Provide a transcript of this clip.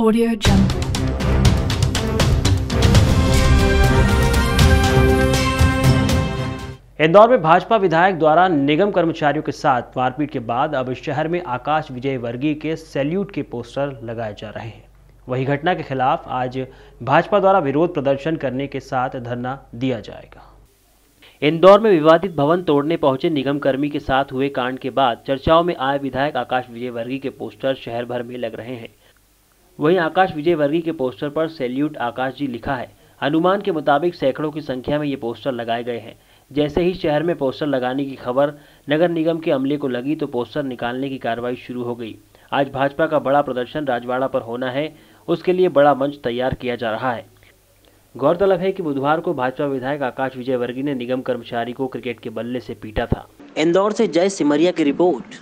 Audio Jungle. Indore में भाजपा विधायक द्वारा निगम कर्मचारियों के साथ मारपीट के बाद अब शहर में आकाश विजय वर्गीय के सैल्यूट के पोस्टर लगाए जा रहे हैं वही घटना के खिलाफ आज भाजपा द्वारा विरोध प्रदर्शन करने के साथ धरना दिया जाएगा इंदौर में विवादित भवन तोड़ने पहुंचे निगम कर्मी के साथ हुए कांड के बाद चर्चाओं में आए विधायक आकाश वर्गीय के पोस्टर शहर भर में लग रहे हैं वहीं आकाश विजय वर्गी के पोस्टर पर सैल्यूट आकाश जी लिखा है अनुमान के मुताबिक सैकड़ों की संख्या में ये पोस्टर लगाए गए हैं जैसे ही शहर में पोस्टर लगाने की खबर नगर निगम के अमले को लगी तो पोस्टर निकालने की कार्रवाई शुरू हो गई आज भाजपा का बड़ा प्रदर्शन राजवाड़ा पर होना है उसके लिए बड़ा मंच तैयार किया जा रहा है गौरतलब है कि बुधवार को भाजपा विधायक आकाश विजय वर्गी ने निगम कर्मचारी को क्रिकेट के बल्ले से पीटा था इंदौर से जय सिमरिया की रिपोर्ट